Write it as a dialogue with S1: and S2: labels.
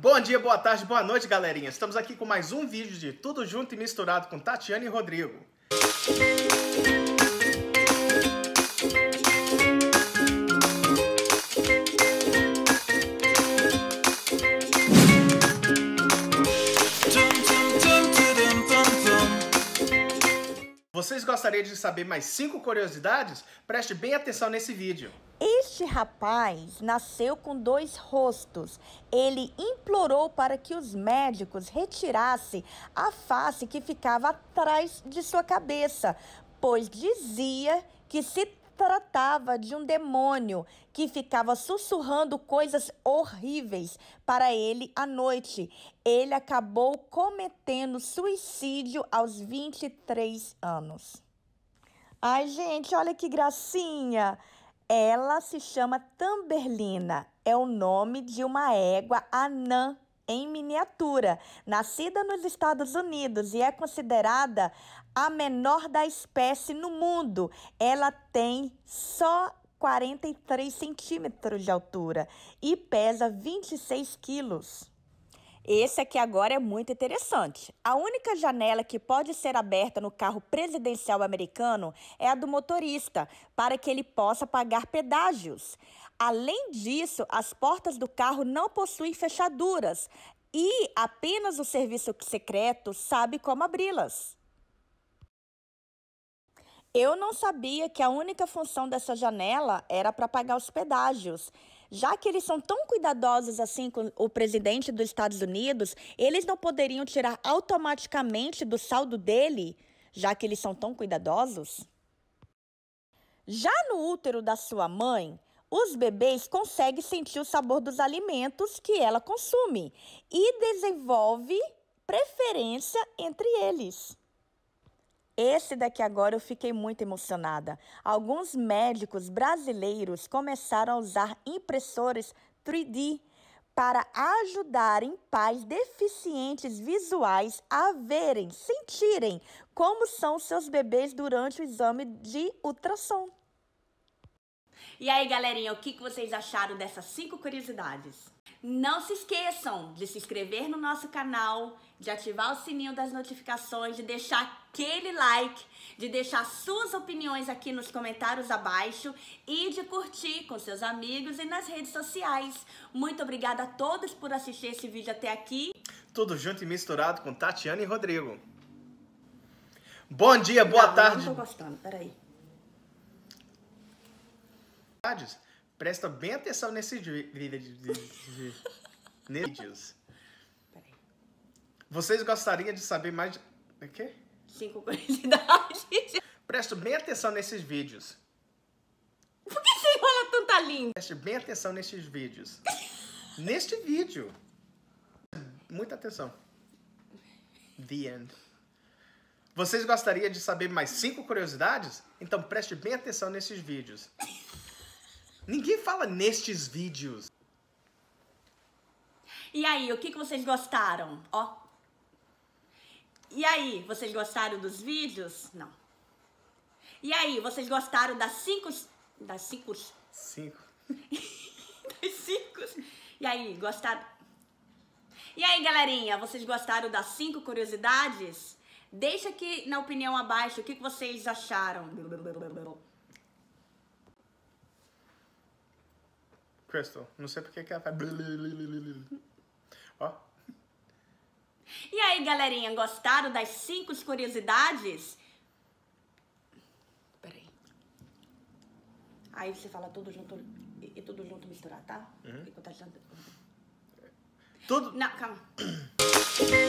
S1: Bom dia, boa tarde, boa noite, galerinha. Estamos aqui com mais um vídeo de Tudo Junto e Misturado com Tatiane e Rodrigo. Vocês gostariam de saber mais cinco curiosidades? Preste bem atenção nesse vídeo.
S2: Este rapaz nasceu com dois rostos. Ele implorou para que os médicos retirassem a face que ficava atrás de sua cabeça, pois dizia que se tratava de um demônio que ficava sussurrando coisas horríveis para ele à noite. Ele acabou cometendo suicídio aos 23 anos. Ai, gente, olha que gracinha! Ela se chama Tamberlina, é o nome de uma égua anã em miniatura. Nascida nos Estados Unidos e é considerada a menor da espécie no mundo, ela tem só 43 centímetros de altura e pesa 26 quilos. Esse aqui agora é muito interessante. A única janela que pode ser aberta no carro presidencial americano é a do motorista, para que ele possa pagar pedágios. Além disso, as portas do carro não possuem fechaduras e apenas o serviço secreto sabe como abri-las. Eu não sabia que a única função dessa janela era para pagar os pedágios. Já que eles são tão cuidadosos assim com o presidente dos Estados Unidos, eles não poderiam tirar automaticamente do saldo dele, já que eles são tão cuidadosos? Já no útero da sua mãe, os bebês conseguem sentir o sabor dos alimentos que ela consome e desenvolve preferência entre eles. Esse daqui agora eu fiquei muito emocionada. Alguns médicos brasileiros começaram a usar impressores 3D para ajudarem pais deficientes visuais a verem, sentirem como são seus bebês durante o exame de ultrassom. E aí, galerinha, o que vocês acharam dessas cinco curiosidades? Não se esqueçam de se inscrever no nosso canal, de ativar o sininho das notificações, de deixar aquele like, de deixar suas opiniões aqui nos comentários abaixo e de curtir com seus amigos e nas redes sociais. Muito obrigada a todos por assistir esse
S1: vídeo até aqui. Tudo junto e misturado com Tatiana e Rodrigo. Bom dia, boa não, tarde. Não tô gostando, peraí. Presta bem atenção nesses vídeos. Vocês gostariam de saber mais... De... O é quê? Cinco curiosidades. Presta bem atenção nesses vídeos. Por que você enrola tanta língua? Preste bem atenção nesses vídeos. Neste vídeo. Muita atenção. The end. Vocês gostariam de saber mais cinco curiosidades? Então preste bem atenção nesses vídeos. Ninguém fala nestes vídeos.
S2: E aí, o que, que vocês gostaram? Ó. E aí, vocês gostaram dos vídeos? Não. E aí, vocês gostaram das cinco... Das cinco...
S1: Cinco.
S2: das cinco... E aí, gostaram... E aí, galerinha, vocês gostaram das cinco curiosidades? Deixa aqui na opinião abaixo o que, que vocês acharam.
S1: Crystal. Não sei porque que ela faz. Tá Ó.
S2: E aí, galerinha, gostaram das cinco curiosidades? Peraí. Aí você fala tudo junto e, e tudo junto misturar, tá? Uhum. Enquanto tá- Tudo. Não, calma.